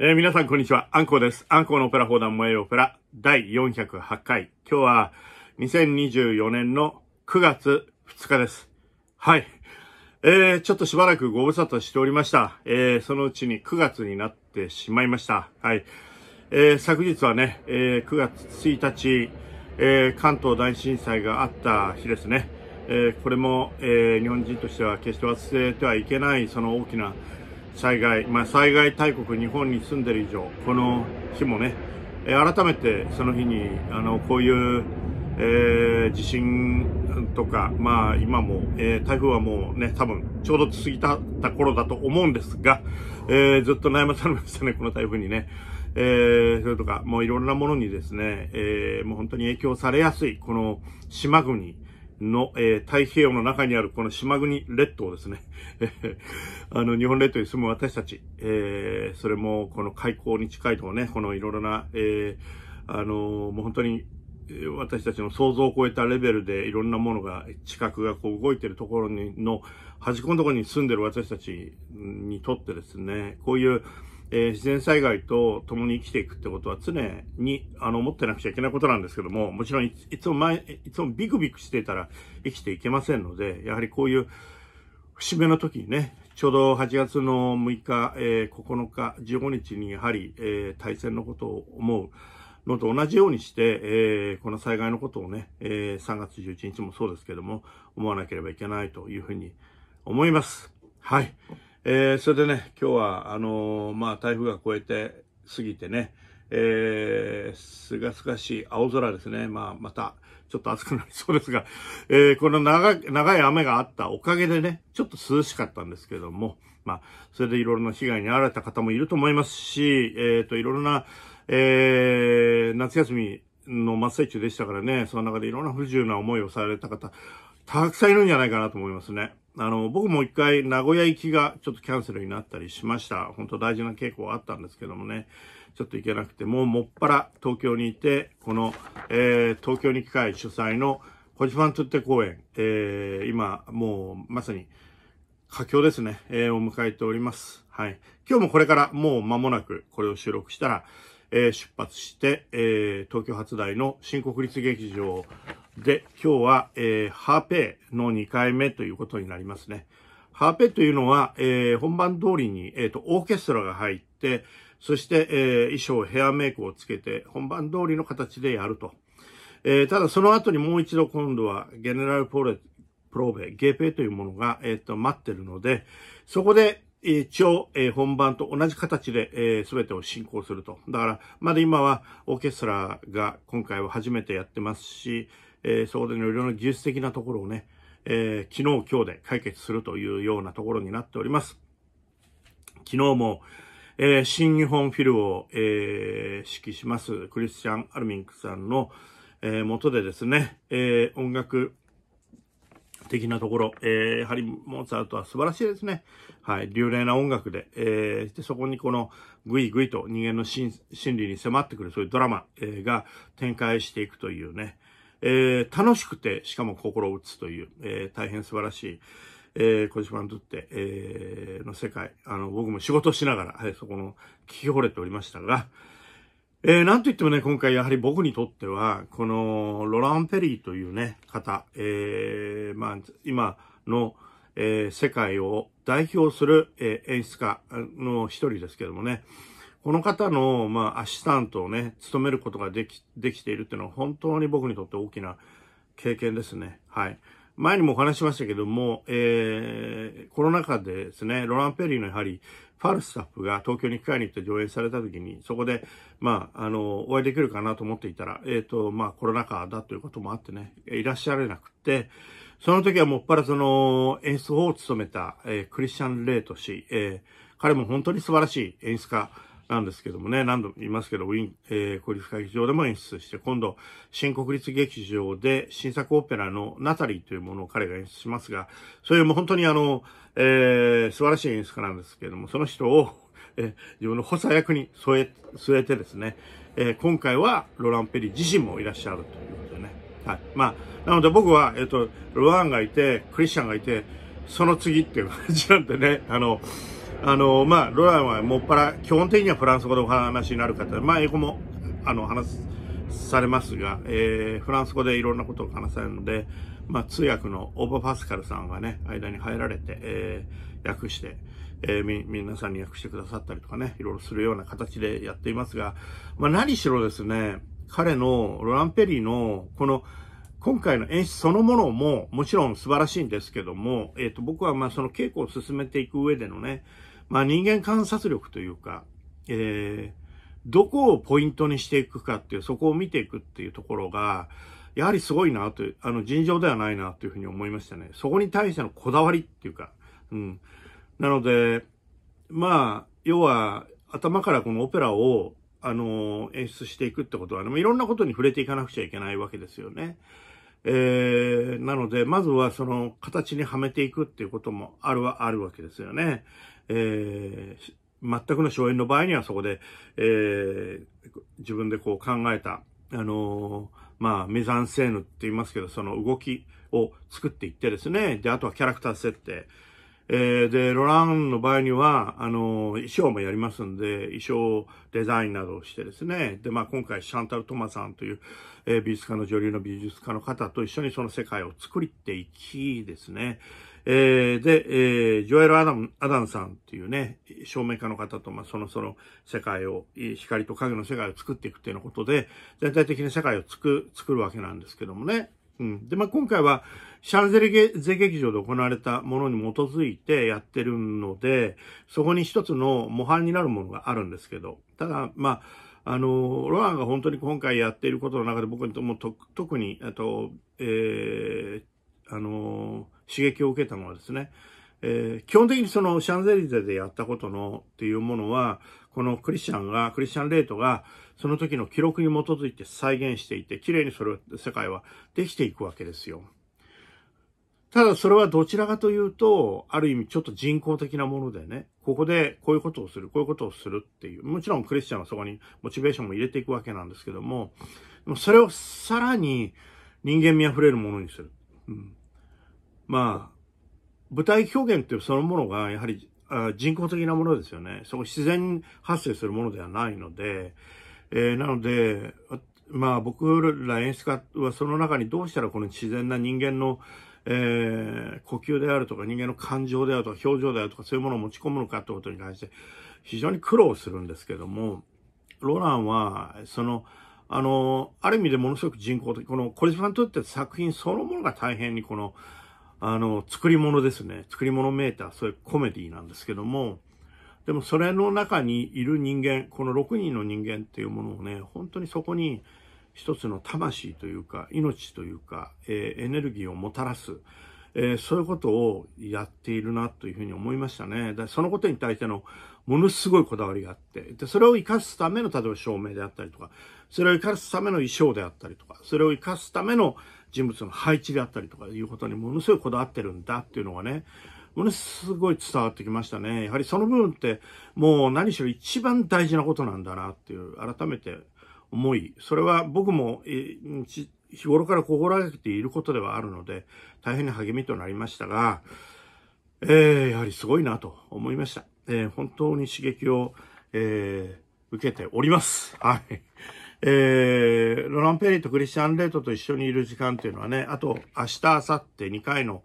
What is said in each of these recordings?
えー、皆さんこんにちは。アンコウです。アンコウのオペラ砲弾萌えオペラ第408回。今日は2024年の9月2日です。はい。えー、ちょっとしばらくご無沙汰しておりました。えー、そのうちに9月になってしまいました。はい。えー、昨日はね、えー、9月1日、えー、関東大震災があった日ですね。えー、これも、えー、日本人としては決して忘れてはいけない、その大きな災害、まあ、災害大国日本に住んでる以上、この日もね、え改めてその日に、あの、こういう、えー、地震とか、まあ今も、えー、台風はもうね、多分ちょうど過ぎたた頃だと思うんですが、えー、ずっと悩まされましたね、この台風にね。えー、それとか、もういろんなものにですね、えー、もう本当に影響されやすい、この島国、の、えー、太平洋の中にあるこの島国列島ですね。あの、日本列島に住む私たち、えー、それもこの海港に近いとこね、このいろいろな、えー、あのー、もう本当に私たちの想像を超えたレベルでいろんなものが、地殻がこう動いてるところにの、端っこのところに住んでる私たちにとってですね、こういう、えー、自然災害と共に生きていくってことは常に、あの、思ってなくちゃいけないことなんですけども、もちろんいつも前、いつもビクビクしてたら生きていけませんので、やはりこういう節目の時にね、ちょうど8月の6日、えー、9日、15日にやはり、えー、対戦のことを思うのと同じようにして、えー、この災害のことをね、えー、3月11日もそうですけども、思わなければいけないというふうに思います。はい。えー、それでね、今日は、あのー、まあ、台風が越えて、過ぎてね、えー、すがすがしい青空ですね。まあ、また、ちょっと暑くなりそうですが、えー、この長、長い雨があったおかげでね、ちょっと涼しかったんですけども、まあ、それでいろいろな被害に遭われた方もいると思いますし、えっ、ー、と、いろいろな、えー、夏休みの真っ最中でしたからね、その中でいろんな不自由な思いをされた方、たくさんいるんじゃないかなと思いますね。あの、僕も一回名古屋行きがちょっとキャンセルになったりしました。本当大事な傾向あったんですけどもね、ちょっと行けなくて、もうもっぱら東京にいて、この、えー、東京に近い主催のコジファントゥッテ公演、えー、今、もうまさに、佳境ですね、えー、を迎えております。はい。今日もこれからもう間もなくこれを収録したら、えー、出発して、えー、東京発大の新国立劇場で、今日は、えー、ハーペーの2回目ということになりますね。ハーペというのは、えー、本番通りに、えっ、ー、と、オーケストラが入って、そして、えー、衣装、ヘアメイクをつけて、本番通りの形でやると。えー、ただ、その後にもう一度今度は、ゲネラルプロレ、プローベ、ゲーペというものが、えっ、ー、と、待ってるので、そこで、一応、えー、本番と同じ形で、す、え、べ、てを進行すると。だから、まだ今はオーケストラが今回は初めてやってますし、えー、そこでのいろろな技術的なところをね、えー、昨日今日で解決するというようなところになっております。昨日も、えー、新日本フィルを、えー、指揮しますクリスチャン・アルミンクさんの、えー、元でですね、えー、音楽的なところ、えー、やはりモーツァルトは素晴らしいですね。はい、流麗な音楽で、えー、でそこにこのぐいぐいと人間の心理に迫ってくるそういうドラマ、えー、が展開していくというね、えー、楽しくて、しかも心を打つという、えー、大変素晴らしい、えー、小島にとって、えー、の世界。あの、僕も仕事しながら、はい、そこの、聞き惚れておりましたが、えー、なんと言ってもね、今回やはり僕にとっては、この、ロラン・ペリーというね、方、えー、まあ、今の、えー、世界を代表する、えー、演出家の一人ですけどもね、この方の、まあ、アシスタントをね、務めることができ、できているっていうのは本当に僕にとって大きな経験ですね。はい。前にもお話しましたけども、えー、コロナ禍でですね、ロランペリーのやはり、ファルスタッフが東京に機会に行って上映された時に、そこで、まあ、あの、お会いできるかなと思っていたら、えっ、ー、と、まあ、コロナ禍だということもあってね、いらっしゃれなくて、その時はもっぱらその、演出を務めた、えー、クリスチャン・レイト氏、えー、彼も本当に素晴らしい演出家、なんですけどもね、何度も言いますけど、ウィン、えー、国立会議場でも演出して、今度、新国立劇場で新作オペラのナタリーというものを彼が演出しますが、それも本当にあの、えー、素晴らしい演出家なんですけども、その人を、え自分の補佐役に添え、添えてですね、えー、今回はロラン・ペリ自身もいらっしゃるということでね。はい。まあ、なので僕は、えっ、ー、と、ロランがいて、クリスチャンがいて、その次っていう感じなんでね、あの、あの、まあ、ロランはもっぱら、基本的にはフランス語でお話になる方、まあ、英語も、あの、話されますが、えー、フランス語でいろんなことを話されるので、まあ、通訳のオーバーパスカルさんがね、間に入られて、えー、訳して、えー、み、皆さんに訳してくださったりとかね、いろいろするような形でやっていますが、まあ、何しろですね、彼の、ロランペリーの、この、今回の演出そのものも、もちろん素晴らしいんですけども、えっ、ー、と、僕はまあその稽古を進めていく上でのね、まあ、人間観察力というか、えー、どこをポイントにしていくかっていう、そこを見ていくっていうところが、やはりすごいなという、あの、尋常ではないなというふうに思いましたね。そこに対してのこだわりっていうか、うん。なので、まあ、要は、頭からこのオペラを、あの、演出していくってことは、いろんなことに触れていかなくちゃいけないわけですよね。えー、なので、まずはその形にはめていくっていうこともあるはあるわけですよね。えー、全くの荘園の場合にはそこで、えー、自分でこう考えた、あのー、まあ、メザンセーヌって言いますけど、その動きを作っていってですね、で、あとはキャラクター設定。えー、で、ロランの場合には、あの、衣装もやりますんで、衣装デザインなどをしてですね、で、まあ今回シャンタル・トマさんという、えー、美術家の女流の美術家の方と一緒にその世界を作りっていきですね、えー、で、えー、ジョエル・アダン、アダンさんっていうね、照明家の方と、まあ、そのその世界を、光と影の世界を作っていくっていうようなことで、全体的な世界を作、作るわけなんですけどもね。うん。で、まあ、今回は、シャルゼリゼ劇場で行われたものに基づいてやってるので、そこに一つの模範になるものがあるんですけど、ただ、まあ、あの、ロアンが本当に今回やっていることの中で僕にとも特に、えっと、えー、あの刺激を受けたのはですね、えー、基本的にそのシャンゼリゼでやったことのっていうものは、このクリスチャンが、クリスチャンレートが、その時の記録に基づいて再現していて、綺麗にそれ、世界はできていくわけですよ。ただそれはどちらかというと、ある意味ちょっと人工的なものでね、ここでこういうことをする、こういうことをするっていう、もちろんクリスチャンはそこにモチベーションも入れていくわけなんですけども、それをさらに人間味あふれるものにする。うんまあ、舞台表現っていうそのものが、やはり人工的なものですよね。そこ自然発生するものではないので、えー、なので、まあ僕ら演出家はその中にどうしたらこの自然な人間の、えー、呼吸であるとか人間の感情であるとか表情であるとかそういうものを持ち込むのかってことに関して非常に苦労するんですけども、ロランは、その、あの、ある意味でものすごく人工的、このコリスファントって作品そのものが大変にこの、あの、作り物ですね。作り物メーター、そういうコメディなんですけども、でもそれの中にいる人間、この6人の人間っていうものをね、本当にそこに一つの魂というか、命というか、えー、エネルギーをもたらす、えー、そういうことをやっているなというふうに思いましたね。でそのことに対してのものすごいこだわりがあって、で、それを活かすための、例えば照明であったりとか、それを活かすための衣装であったりとか、それを活かすための、人物の配置であったりとかいうことにものすごいこだわってるんだっていうのがね、ものすごい伝わってきましたね。やはりその部分ってもう何しろ一番大事なことなんだなっていう改めて思い、それは僕も日頃から心がけていることではあるので大変な励みとなりましたが、えー、やはりすごいなと思いました。えー、本当に刺激を、えー、受けております。はい。えー、ロラン・ペリーとクリスチャン・レートと一緒にいる時間というのはね、あと明日、明後日2回の、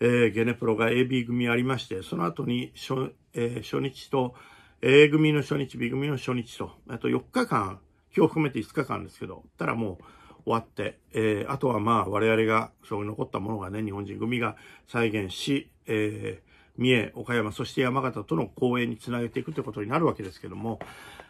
えー、ゲネプロが AB 組ありまして、その後に初,、えー、初日と A 組の初日、B 組の初日と、あと4日間、今日含めて5日間ですけど、たらもう終わって、えー、あとはまあ我々が、そう残ったものがね、日本人組が再現し、えー、三重、岡山、そして山形との公演につなげていくということになるわけですけども、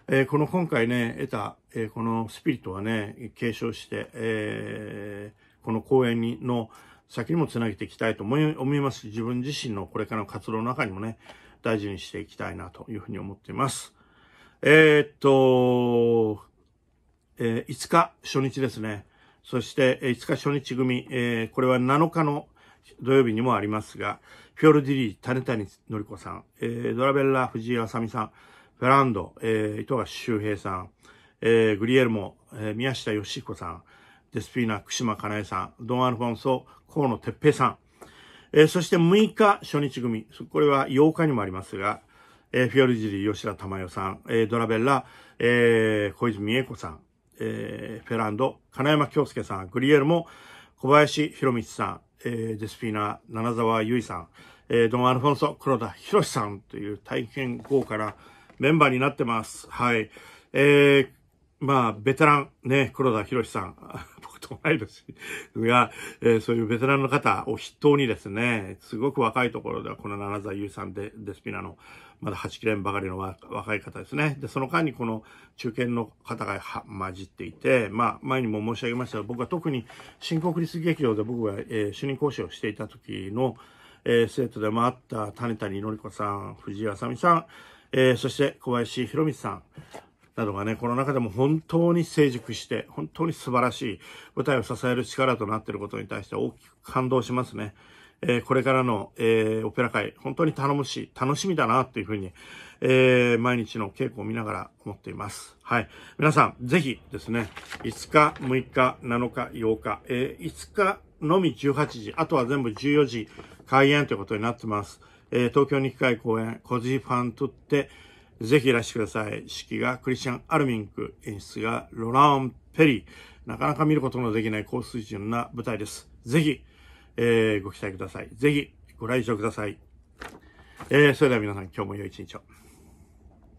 えー、この今回ね、得た、えー、このスピリットはね、継承して、えー、この公演にの先にもつなげていきたいと思います。自分自身のこれからの活動の中にもね、大事にしていきたいなというふうに思っています。えー、っと、えー、5日初日ですね。そして、5日初日組、えー、これは7日の土曜日にもありますが、フィオルディリー、種谷ノリコさん、えー、ドラベッラ、藤井あさみさん、フェランド、えー、糸橋周平さん、えー、グリエルモ、えー、宮下義彦さん、デスピーナ、福島かなえさん、ドン・アルフォンソ、河野哲平さん、えー、そして6日、初日組、これは8日にもありますが、えー、フィオルジリ、ー、吉田珠代さん、えー、ドラベッラ、えー、小泉栄子さん、えー、フェランド、金山京介さん、グリエルモ、小林博光さん、えー、デスピーナ、七沢由衣さん、えー、ドもアルフォンソ、黒田博さんという大変豪華なメンバーになってます。はい。えー、まあ、ベテラン、ね、黒田博さん、と同い年が、えー、そういうベテランの方を筆頭にですね、すごく若いところでは、この七座優さんで、デスピナの、まだ8切れんばかりの若い方ですね。で、その間にこの中堅の方が混じっていて、まあ、前にも申し上げましたが、僕は特に新国立劇場で僕が、えー、主任講師をしていた時の、えー、生徒でもあった種谷紀子さん、藤井あさみさん、えー、そして小林博光さん、などがね、この中でも本当に成熟して、本当に素晴らしい舞台を支える力となっていることに対して大きく感動しますね。えー、これからの、えー、オペラ会、本当に頼もしい、楽しみだなっていうふうに、えー、毎日の稽古を見ながら思っています。はい。皆さん、ぜひですね、5日、6日、7日、8日、え5日のみ18時、あとは全部14時開演ということになってます。え東京に機会公演、コジファンとって、ぜひいらしてください。式がクリスチャン・アルミンク、演出がロラン・ペリー。なかなか見ることのできない高水準な舞台です。ぜひ、えー、ご期待ください。ぜひ、ご来場ください。えー、それでは皆さん、今日も良い一日を。